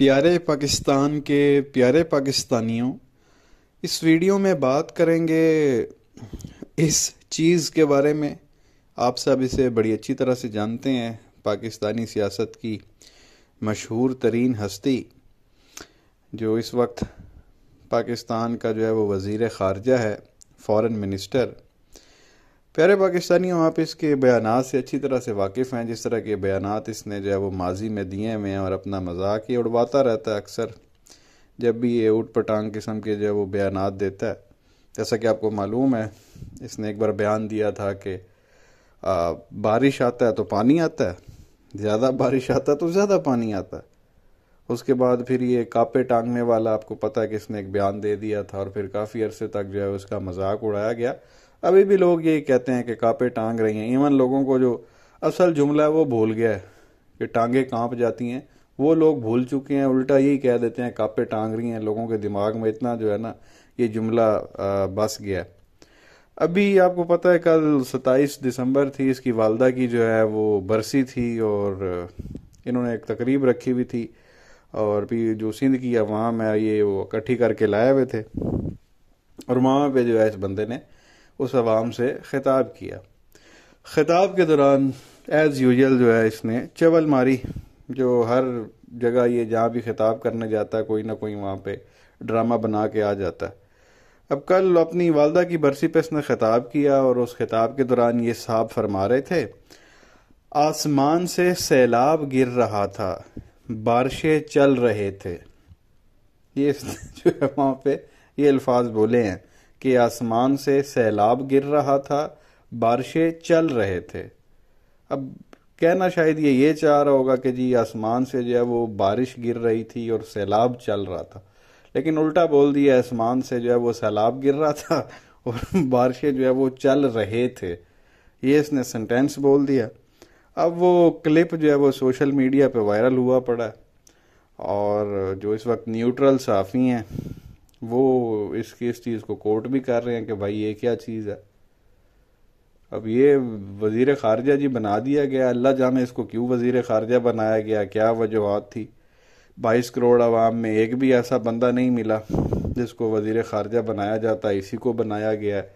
प्यारे पाकिस्तान के प्यारे पाकिस्तानियों इस वीडियो में बात करेंगे इस चीज़ के बारे में आप सब इसे बड़ी अच्छी तरह से जानते हैं पाकिस्तानी सियासत की मशहूर तरीन हस्ती जो इस वक्त पाकिस्तान का जो है वो वज़ी ख़ारजा है फ़ॉरन मिनिस्टर प्यारे पाकिस्तानियों आप इसके बयान से अच्छी तरह से वाकिफ़ हैं जिस तरह के बयान इसने जो है वो माजी में दिए हुए हैं और अपना मजाक ही उड़वाता रहता है अक्सर जब भी ये उठ पटांग किस्म के जो है वो बयान देता है जैसा कि आपको मालूम है इसने एक बार बयान दिया था कि बारिश आता है तो पानी आता है ज़्यादा बारिश आता है तो ज़्यादा पानी आता है उसके बाद फिर ये कापे टांगने वाला आपको पता है कि इसने एक बयान दे दिया था और फिर काफ़ी अरसे तक जो है उसका मजाक उड़ाया गया अभी भी लोग ये कहते हैं कि कापे टांग रही हैं इवन लोगों को जो असल जुमला है वो भूल गया है कि टांगे कांप जाती हैं वो लोग भूल चुके हैं उल्टा यही कह देते हैं कापे टांग रही हैं लोगों के दिमाग में इतना जो है ना ये जुमला बस गया अभी आपको पता है कल 27 दिसंबर थी इसकी वालदा की जो है वो बरसी थी और इन्होंने एक तकरीब रखी हुई थी और भी जो सिंध की अवाम है ये वो इकट्ठी करके लाए हुए थे और वहाँ पे जो है इस बंदे ने उस आवाम से खिताब किया खिताब के दौरान एज़ यूजल जो है इसने चवल मारी जो हर जगह ये जहाँ भी खिताब करने जाता है कोई ना कोई वहाँ पे ड्रामा बना के आ जाता अब कल अपनी वालदा की बरसी पे इसने खिताब किया और उस खिताब के दौरान ये साहब फरमा रहे थे आसमान से सैलाब गिर रहा था बारिशें चल रहे थे ये जो है वहाँ पे ये अल्फाज बोले हैं कि आसमान से सैलाब गिर रहा था बारिशें चल रहे थे अब कहना शायद ये ये चाह रहा होगा कि जी आसमान से जो है वो बारिश गिर रही थी और सैलाब चल रहा था लेकिन उल्टा बोल दिया आसमान से जो है वो सैलाब गिर रहा था और बारिशें जो है वो चल रहे थे ये इसने सेंटेंस बोल दिया अब वो क्लिप जो है वो सोशल मीडिया पे वायरल हुआ पड़ा और जो इस वक्त न्यूट्रल साफ़ी हैं वो इसकी इस चीज़ को कोर्ट भी कर रहे हैं कि भाई ये क्या चीज़ है अब ये वजीर खारजा जी बना दिया गया अल्लाह जाने इसको क्यों वजीर खारजा बनाया गया क्या वजूहत थी बाईस करोड़ आवाम में एक भी ऐसा बंदा नहीं मिला जिसको वजीर खारजा बनाया जाता है इसी को बनाया गया है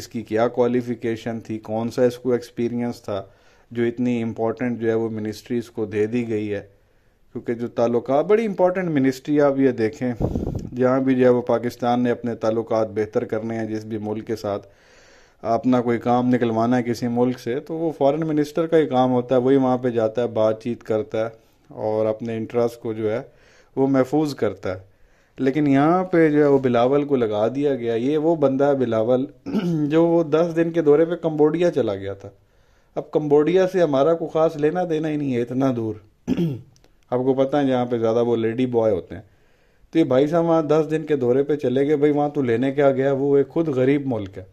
इसकी क्या क्वालिफ़िकेशन थी कौन सा इसको एक्सपीरियंस था जो इतनी इम्पोर्टेंट जो है वो मिनिस्ट्री इसको दे दी गई है क्योंकि जो ताल्लुका बड़ी इंपॉर्टेंट मिनिस्ट्री आप ये देखें जहाँ भी जो है वो पाकिस्तान ने अपने ताल्लुक बेहतर करने हैं जिस भी मुल्क के साथ अपना कोई काम निकलवाना है किसी मुल्क से तो वो फॉरेन मिनिस्टर का ही काम होता है वही वहाँ पे जाता है बातचीत करता है और अपने इंटरेस्ट को जो है वो महफूज करता है लेकिन यहाँ पे जो है वो बिलावल को लगा दिया गया ये वो बंदा है बिलावल जो वो दस दिन के दौरे पे कम्बोडिया चला गया था अब कम्बोडिया से हमारा को खास लेना देना ही नहीं है इतना दूर आपको पता है जहाँ पे ज़्यादा वो लेडी बॉय होते हैं तो ये भाई साहब वहाँ दस दिन के दौरे पे चले गए भाई वहाँ तू लेने क्या गया वो एक खुद गरीब मुल्क है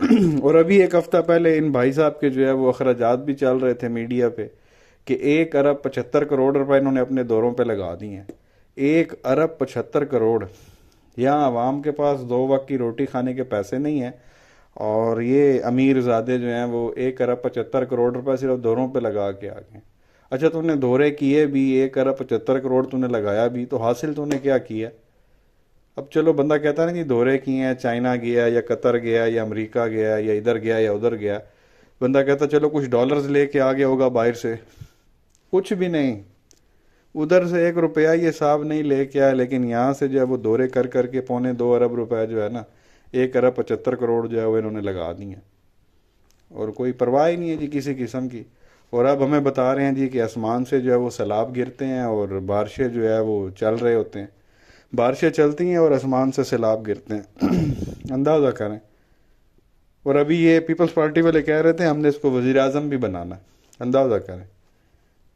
और अभी एक हफ्ता पहले इन भाई साहब के जो है वो अखराज भी चल रहे थे मीडिया पे कि एक अरब पचहत्तर करोड़ रुपए इन्होंने अपने दौरों पे लगा दिए हैं एक अरब पचहत्तर करोड़ यहाँ आवाम के पास दो वक्त की रोटी खाने के पैसे नहीं हैं और ये अमीर ज़ादे जो हैं वो एक अरब पचहत्तर करोड़ रुपए सिर्फ दौरों पे लगा के आ गए अच्छा तूने दोहरे किए भी एक अरब पचहत्तर करोड़ तूने लगाया भी तो हासिल तूने क्या किया अब चलो बंदा कहता है ना कि दोहरे किए हैं चाइना गया या कतर गया या अमेरिका गया या इधर गया या उधर गया बंदा कहता चलो कुछ डॉलर्स लेके आ गया होगा बाहर से कुछ भी नहीं उधर से एक रुपया ये साहब नहीं लेके आया लेकिन यहाँ से जो है वो दौरे कर करके पौने दो अरब रुपया जो है ना एक अरब पचहत्तर करोड़ जो है वो इन्होंने लगा दिए और कोई परवाह ही नहीं है जी किसी किस्म की और अब हमें बता रहे हैं जी कि आसमान से जो है वो सैलाब गिरते हैं और बारिशें जो है वो चल रहे होते हैं बारिशें चलती हैं और आसमान से सैलाब गिरते हैं अंदाज़ा करें और अभी ये पीपल्स पार्टी वाले कह रहे थे हमने इसको वज़ी अजम भी बनाना अंदाज़ा करें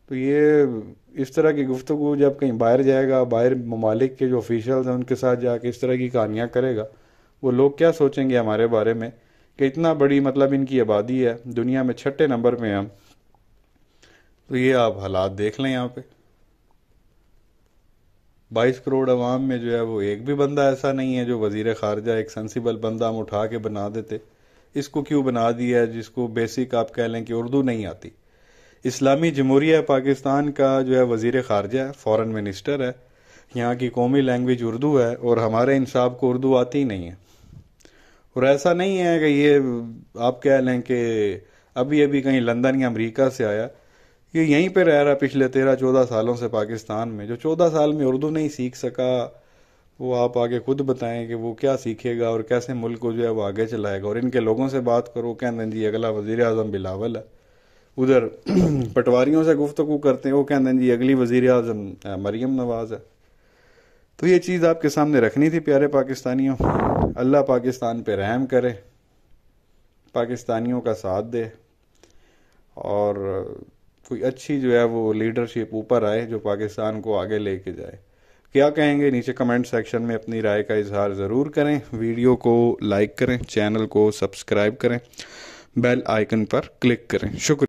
तो ये इस तरह की गुफ्तु जब कहीं बाहर जाएगा बाहर ममालिक के जो ऑफिशल्स हैं उनके साथ जाके इस तरह की कहानियाँ करेगा वो लोग क्या सोचेंगे हमारे बारे में कि इतना बड़ी मतलब इनकी आबादी है दुनिया में छठे नंबर पे हम तो ये आप हालात देख लें यहाँ पे 22 करोड़ अवाम में जो है वो एक भी बंदा ऐसा नहीं है जो वजीर खारजा एक सेंसिबल बंदा हम उठा के बना देते इसको क्यों बना दिया जिसको बेसिक आप कह लें कि उर्दू नहीं आती इस्लामी जमहूरिया पाकिस्तान का जो है वजीर खारजा है फ़ॉरन मिनिस्टर है यहाँ की कौमी लैंग्वेज उर्दू है और हमारे इंसाब को उर्दू आती ही नहीं है और ऐसा नहीं है कि ये आप कह लें कि अभी अभी कहीं लंदन या अमरीका से आया ये यहीं पे रह रहा पिछले तेरह चौदह सालों से पाकिस्तान में जो चौदह साल में उर्दू नहीं सीख सका वो आप आगे खुद बताएं कि वो क्या सीखेगा और कैसे मुल्क को जो है वो आगे चलाएगा और इनके लोगों से बात करो कहते हैं जी अगला वजीर अजम बिलावल है उधर पटवारियों से गुफ्तु करते हैं वो कहते हैं जी अगली वजीर अजम मरियम नवाज़ है तो ये चीज़ आपके सामने रखनी थी प्यारे पाकिस्तानियों अल्लाह पाकिस्तान पे रहम करे पाकिस्तानियों का साथ दे और कोई अच्छी जो है वो लीडरशिप ऊपर आए जो पाकिस्तान को आगे लेके जाए क्या कहेंगे नीचे कमेंट सेक्शन में अपनी राय का इजहार ज़रूर करें वीडियो को लाइक करें चैनल को सब्सक्राइब करें बेल आइकन पर क्लिक करें शुक्रिया